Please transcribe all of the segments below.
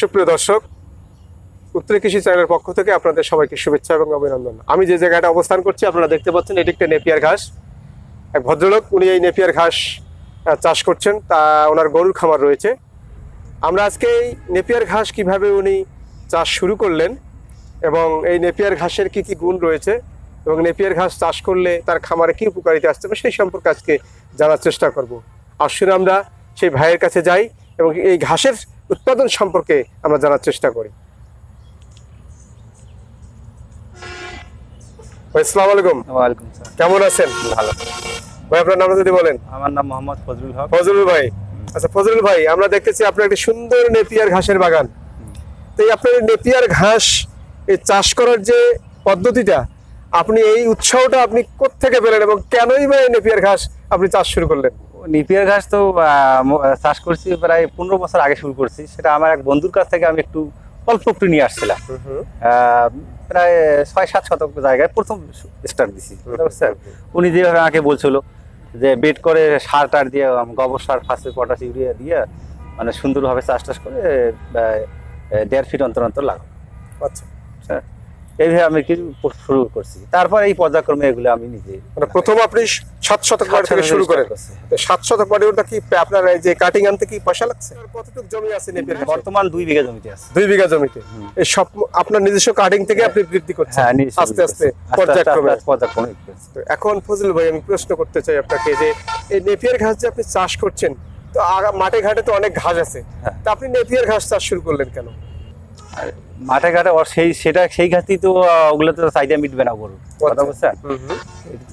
সুপ্রিয় দর্শক উত্তরে কৃষি চ্যানেলের পক্ষ থেকে আপনাদের সবাইকে শুভেচ্ছা এবং অভিনন্দন আমি যে জায়গাটা অবস্থান করছি আপনারা দেখতে পাচ্ছেন এটি একটা নেপিয়ার ঘাস এক ভদ্রলোক উনি এই নেপিয়ার ঘাস চাষ করছেন তা ওনার গরুর খামার রয়েছে আমরা আজকে এই নেপিয়ার ঘাস কিভাবে উনি চাষ শুরু করলেন এবং এই নেপিয়ার ঘাসের কি কি গুণ রয়েছে এবং নেপিয়ার ঘাস চাষ করলে তার খামারে কী উপকারিতা আসতে হবে সেই সম্পর্কে আজকে জানার চেষ্টা করব আসলে আমরা সেই ভাইয়ের কাছে যাই এবং এই ঘাসের উৎপাদন সম্পর্কে আমরা জানার চেষ্টা করি আলাইকুম কেমন আছেন ভালো ভাই আপনার নাম যদি বলেন আমার নাম মোহাম্মদ ফজলুল হক ভাই আচ্ছা ফজলুল ভাই আমরা দেখতেছি আপনার একটি সুন্দর নেপিয়ার ঘাসের বাগান তো এই আপনার নেপিয়ার ঘাস এই চাষ করার যে পদ্ধতিটা আপনি এই উৎসাহটা আপনি কোত্থেকে পেলেন এবং কেনই বা এই নেপিয়ার ঘাস আপনি চাষ শুরু করলেন নিপিয়ার ঘাস তো চাষ করছি প্রায় পনেরো বছর আগে শুরু করছি সেটা আমার এক বন্ধুর কাছ থেকে আমি একটু অল্প একটু নিয়ে আসছিলাম প্রায় ছয় সাত শতক জায়গায় প্রথম স্টার্ট দিছি উনি যেভাবে আমাকে বলছিল যে বেড করে সার টার দিয়ে গোবর সার ফাঁসে পটাশ ইউরিয়া দিয়ে মানে সুন্দরভাবে চাষ টাস করে দেড় ফিট অন্তর অন্তর লাগাবো আচ্ছা হ্যাঁ। এইভাবে আমি শুরু করছি তারপর এই পর্যায়ক্রমে এগুলো আমি নিজে মানে প্রথম আপনি সাত শতক বাড়ি থেকে শুরু করেন হ্যাঁ। সাত শতক বাড়ি ওটা কি আপনার এই যে কাটিং আনতে কি পয়সা লাগছে কতটুকু জমি আছে বর্তমান দুই বিঘা জমিতে আছে দুই বিঘা জমিতে এই সব আপনার নিজস্ব কাটিং থেকে হ্যাঁ। আপনি বৃদ্ধি করছেন হ্যাঁ, আস্তে আস্তে পর্যায়ক্রমে পর্যায়ক্রমে এখন ফজল ভাই আমি প্রশ্ন করতে চাই আপনাকে যে এই নেপিয়ার ঘাস যে আপনি চাষ করছেন তো মাঠে ঘাটে তো অনেক ঘাস আছে তা আপনি নেপিয়ার ঘাস চাষ শুরু করলেন কেন মাঠে ঘাটে ওর সেই সেটা সেই ঘাসটি তো ওগুলো তো চাহিদা মিটবে না গরু কথা আচ্ছা। বুঝছেন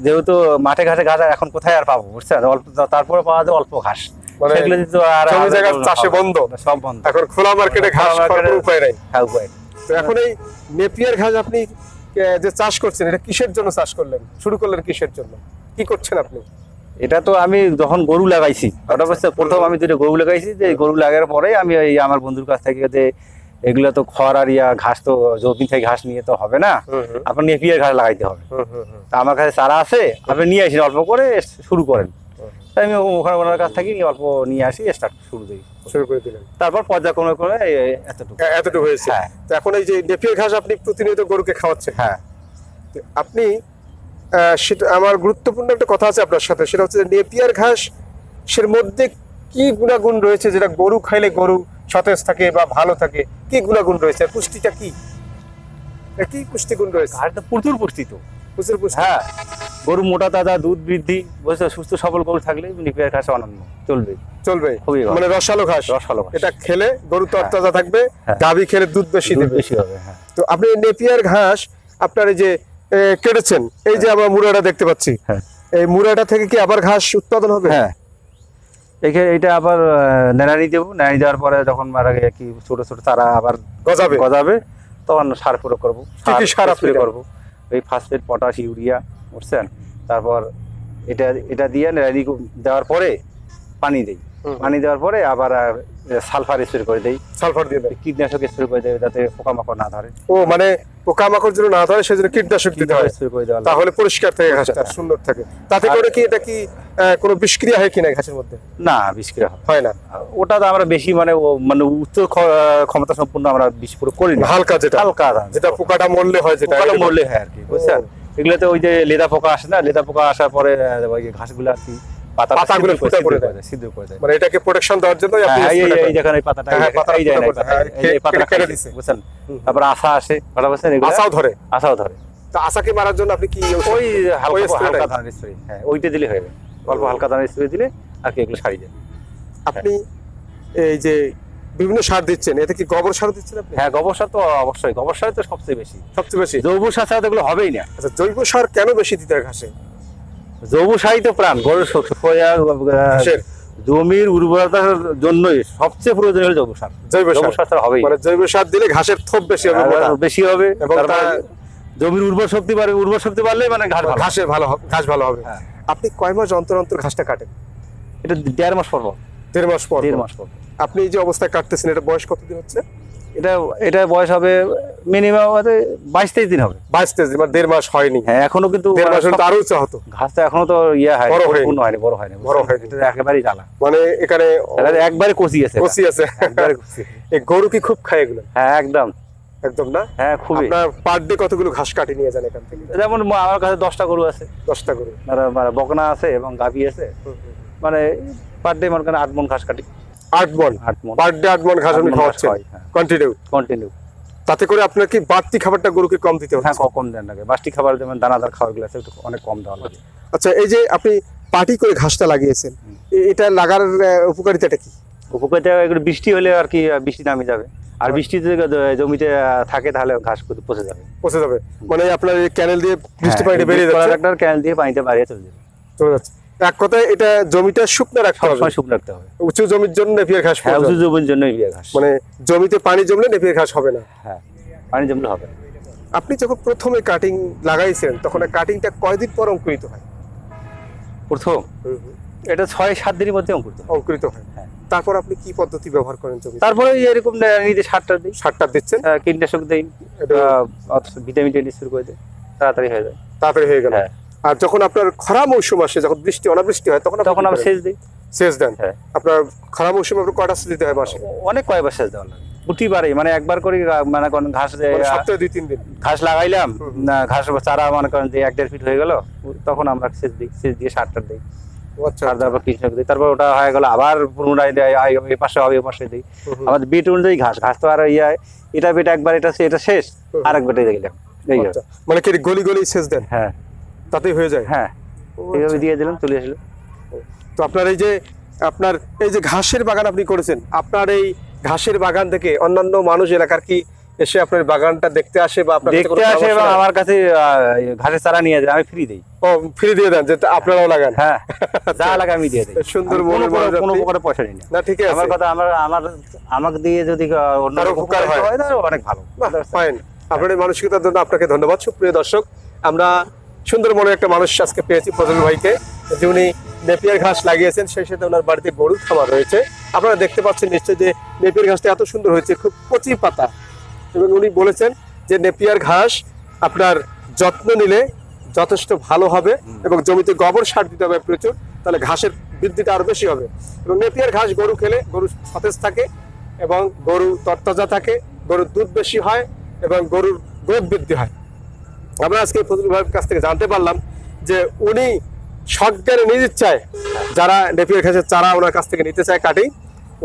যেহেতু মাঠে ঘাটে ঘাস এখন কোথায় আর পাবো বুঝছেন অল্প তারপরে পাওয়া যায় অল্প ঘাস মানে হ্যাঁ, যে চাষ করছেন এটা কিসের জন্য চাষ করলেন শুরু করলেন কিসের জন্য কি করছেন আপনি এটা তো আমি যখন গরু লাগাইছি ওটা আচ্ছা। প্রথম আমি দুটো গরু লাগাইছি যে গরু লাগার পরে আমি আমার বন্ধুর কাছ থেকে এগুলো তো খড় আর ইয়া ঘাস তো জমি থেকে ঘাস নিয়ে তো হবে না আপনার নেপিয়ার ঘাস লাগাইতে হবে তা আমার কাছে চারা আছে আপনি নিয়ে আসেন অল্প করে শুরু করেন তাই আমি ওখানে ওনার কাছ থেকে অল্প নিয়ে আসি স্টার্ট শুরু দিই শুরু করে দিলেন তারপর পর্যায়ক্রমে কোনো এতটুকু এতটুকু হয়েছে হ্যাঁ তো এখন এই যে নেপিয়ার ঘাস আপনি প্রতিনিয়ত গরুকে খাওয়াচ্ছেন হ্যাঁ আপনি সেটা আমার গুরুত্বপূর্ণ একটা কথা আছে আপনার সাথে সেটা হচ্ছে নেপিয়ার ঘাস সের মধ্যে কি গুণাগুণ রয়েছে যেটা গরু খাইলে গরু সতেজ থাকে বা ভালো থাকে কি গুণাগুণ রয়েছে পুষ্টিটা কি কি পুষ্টিগুণ রয়েছে আর প্রচুর পুষ্টি তো প্রচুর পুষ্টি হ্যাঁ গরু মোটা তাজা দুধ বৃদ্ধি বুঝছো সুস্থ সবল গরু থাকলে নিপিয়ার ঘাস অনন্য চলবে চলবে খুবই মানে রসালো ঘাস রসালো ঘাস এটা খেলে গরু তরতাজা হ্যাঁ। থাকবে হ্যাঁ। গাভী খেলে দুধ বেশি দেবে বেশি হবে হ্যাঁ তো আপনি নেপিয়ার ঘাস আপনার এই যে কেটেছেন এই যে হ্যাঁ। আমরা মুরাটা দেখতে পাচ্ছি এই মুরাটা থেকে কি আবার ঘাস উৎপাদন হবে হ্যাঁ এখানে এটা আবার নেড়ানি দেবো নেড়ানি দেওয়ার পরে যখন মারা কি ছোট ছোট তারা আবার গজাবে গজাবে তখন সার প্রয়োগ করবো সার প্রয়োগ করবো ওই ফার্স্টেড পটাশ ইউরিয়া বুঝছেন তারপর এটা এটা দিয়ে নেড়ানি দেওয়ার পরে পানি দেই পানি দেওয়ার পরে আবার সালফার স্প্রে করে দেই সালফার দিয়ে দেয় কীটনাশক স্প্রে করে দেবে যাতে পোকামাকড় না ধরে ও মানে পোকামাকড় যেন না ধরে সেজন্য কীটনাশক দিতে হয় স্প্রে করে দেওয়া তাহলে পরিষ্কার থাকে ঘাসটা সুন্দর থাকে তাতে করে কি এটা কি কোনো বিষক্রিয়া হয় কিনা ঘাসের মধ্যে না বিষক্রিয়া হয় না ওটা তো আমরা বেশি মানে মানে উচ্চ ক্ষমতা সম্পূর্ণ আমরা বিষ প্রয়োগ করি না হালকা যেটা হালকা যেটা পোকাটা মরলে হয় যেটা মরলে হয় আর কি বুঝছেন ওই যে লেদা পোকা আসে না লেদা পোকা আসার পরে ওই ঘাসগুলো আর কি প্রোটেকশন মানে দেওয়ার জন্য হ্যাঁ, হ্যাঁ, হ্যাঁ, আশা আশাও ধরে ধরে তো আশাকে মারার জন্য আপনি কি ওই হালকা হালকা স্প্রে হ্যাঁ ওইটা দিলে হয়ে যাবে অল্প হালকা দামে স্প্রে দিলে আর কি এগুলো সারিয়ে যায় আপনি এই যে বিভিন্ন সার দিচ্ছেন এতে কি গোবর সার দিচ্ছেন আপনি হ্যাঁ গোবর সার তো অবশ্যই গোবর সার তো সবচেয়ে বেশি সবচেয়ে বেশি জৈব সার ছাড়া এগুলো হবেই না আচ্ছা জৈব সার কেন বেশি দিতে ঘাসে জৈব সারই তো প্রাণ গরুর জমির উর্বরতার জন্যই সবচেয়ে প্রয়োজন হলো জৈব সার জৈব সার ছাড়া হবেই মানে জৈব সার দিলে ঘাসের থোপ বেশি হবে হ্যাঁ, হ্যাঁ, বেশি হবে এবং মানে জমির উর্বর শক্তি বাড়বে উর্বর শক্তি বাড়লে মানে ঘাস ভালো ঘাসে ভালো ঘাস ভালো হবে হ্যাঁ আপনি কয় মাস অন্তর অন্তর ঘাসটা কাটেন এটা দেড় মাস পর দেড় মাস পর দেড় মাস পর আপনি যে অবস্থায় কাটতেছেন এটা বয়স কতদিন হচ্ছে এটা এটা বয়স হবে মিনিমাম বাইশ তেইশ দিন হবে বাইশ তেইশ দিন মানে দেড় মাস হয়নি হ্যাঁ এখনো কিন্তু মানে আরো উঁচা হতো ঘাসটা এখনো তো ইয়ে হয় বড় হয়নি বড় হয়নি বড় হয়নি বড় একেবারেই জ্বালা মানে এখানে একবারে কষি আছে কষি আছে একবারে কষি এই গরু কি খুব খায় এগুলো হ্যাঁ একদম একদম না হ্যাঁ খুবই আপনার পার ডে কতগুলো ঘাস কাটি নিয়ে যান এখান থেকে যেমন আমার কাছে দশটা গরু আছে দশটা গরু মানে, মানে বকনা আছে এবং গাভি আছে মানে পার ডে আট মন ঘাস কাটি আট মন আট মন পার ডে আট মন ঘাস কন্টিনিউ কন্টিনিউ হ্যাঁ। তাতে করে আপনার কি বাড়তি খাবারটা গরুকে কম দিতে হবে হ্যাঁ কম দেন লাগে বাড়তি খাবার যেমন দানাদার খাবারগুলো আছে একটু অনেক কম দেওয়া লাগে আচ্ছা এই যে আপনি পাটি করে ঘাসটা লাগিয়েছেন এটা লাগার উপকারিতাটা কি উপকূলে একটু বৃষ্টি হলে আর কি বৃষ্টি নামে যাবে আর আচ্ছা। বৃষ্টি জমিতে থাকে তাহলে ঘাস পচে যাবে পচে যাবে মানে আপনার ক্যানেল দিয়ে বৃষ্টি হ্যাঁ, পানিটা বেরিয়ে যাবে ট্রাক্টর ক্যানেল দিয়ে পানিতে বাড়িয়ে চলে যাবে চলে যাচ্ছে এক কথায় এটা জমিটা শুকনো রাখতে হবে শুকনো রাখতে হবে উঁচু জমির জন্য নেপিয়ার ঘাস হ্যাঁ উঁচু জমির জন্য নেপিয়ার ঘাস মানে জমিতে পানি জমলে নেপিয়ার ঘাস হবে না হ্যাঁ পানি জমলে হবে আপনি যখন প্রথমে কাটিং লাগাইছেন তখন কাটিংটা কয়দিন পর অঙ্কুরিত হয় প্রথম এটা ছয় সাত দিনের মধ্যে অঙ্কুরিত অঙ্কুরিত হয় হ্যাঁ তারপর আপনি কি পদ্ধতি ব্যবহার করেন জমি তারপরে এরকম সারটা দিই সারটা দিচ্ছেন হ্যাঁ, কীটনাশক দিই ভিটামিন টেন শুরু করে দিই তাড়াতাড়ি হয়ে যায় তাড়াতাড়ি হয়ে গেল হ্যাঁ। আর যখন আপনার খরা মৌসুম আসে যখন বৃষ্টি অনাবৃষ্টি হয় তখন তখন আমি সেচ দিই সেচ দেন হ্যাঁ। আপনার খরা মৌসুমে আপনার কয়টা সেচ দিতে হয় মাসে অনেক কয়বার সেচ দেওয়া লাগে প্রতিবারে মানে একবার করে মানে কোন ঘাস সপ্তাহে দুই তিন দিন ঘাস লাগাইলাম ঘাস চারা মানে করেন এক দেড় ফিট হয়ে গেল তখন আমরা সেচ দিই সেচ দিয়ে সারটা দিই আচ্ছা। আর একবার আচ্ছা। মানে কি গলি গলি শেষ দেন হ্যাঁ তাতেই হয়ে যায় হ্যাঁ এইভাবে আচ্ছা। দিয়ে চলে তো আপনার এই যে আপনার এই যে ঘাসের বাগান আপনি করেছেন আপনার এই ঘাসের বাগান থেকে অন্যান্য মানুষ এলাকার কি এসে আপনার বাগানটা দেখতে আসে বা আপনার দেখতে আসে এবং আমার কাছে ঘাসের চারা নিয়ে যায় আমি ফ্রি দিই ও ফ্রি দিয়ে দেন যেটা আপনারাও লাগান হ্যাঁ যা আচ্ছা, লাগে আমি দিয়ে দেই সুন্দর মনে মনে কোনো প্রকারে পয়সা নেই না ঠিক আছে আমার কথা আমার আমার আমাকে দিয়ে যদি অন্য উপকার হয় তাহলে অনেক ভালো ফাইন আপনাদের মানসিকতার জন্য আপনাকে ধন্যবাদ সুপ্রিয় দর্শক আমরা সুন্দর সুন্দরবনের একটা মানুষ আজকে পেয়েছি ফজল ভাইকে যে উনি নেপিয়ার ঘাস লাগিয়েছেন সেই সাথে ওনার বাড়িতে গরুর খামার রয়েছে আপনারা দেখতে পাচ্ছেন নিশ্চয়ই যে নেপিয়ার ঘাসটা এত সুন্দর হয়েছে খুব কচি পাতা এবং উনি বলেছেন যে নেপিয়ার ঘাস আপনার যত্ন নিলে যথেষ্ট ভালো হবে এবং জমিতে গোবর সার দিতে হবে প্রচুর তাহলে ঘাসের বৃদ্ধিটা আরও বেশি হবে এবং নেপিয়ার ঘাস গরু খেলে গরু সতেজ থাকে এবং গরু তরতাজা থাকে গরুর দুধ বেশি হয় এবং গরুর গ্রোথ বৃদ্ধি হয় আমরা আজকে ফজলুল ভাইয়ের কাছ থেকে জানতে পারলাম যে উনি সজ্ঞানে নিজ ইচ্ছায় যারা নেপিয়ার ঘাসের চারা ওনার কাছ থেকে নিতে চায় কাটিং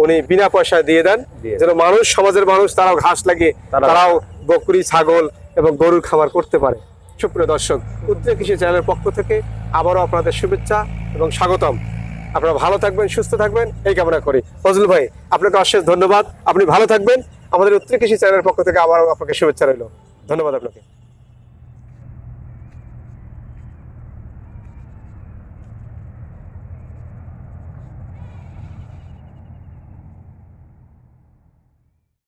উনি বিনা পয়সা দিয়ে দেন যেন মানুষ সমাজের মানুষ তারাও ঘাস লাগিয়ে তারাও বকরি ছাগল এবং গরুর খাবার করতে পারে সুপ্রিয় দর্শক উদ্যোগ কৃষি চ্যানেলের পক্ষ থেকে আবারও আপনাদের শুভেচ্ছা এবং স্বাগতম আপনারা ভালো থাকবেন সুস্থ থাকবেন এই কামনা করি ফজল ভাই আপনাকে অশেষ ধন্যবাদ আপনি ভালো থাকবেন আমাদের উত্তর কৃষি চ্যানেলের পক্ষ থেকে আবারও আপনাকে শুভেচ্ছা রইল ধন্যবাদ আপনাকে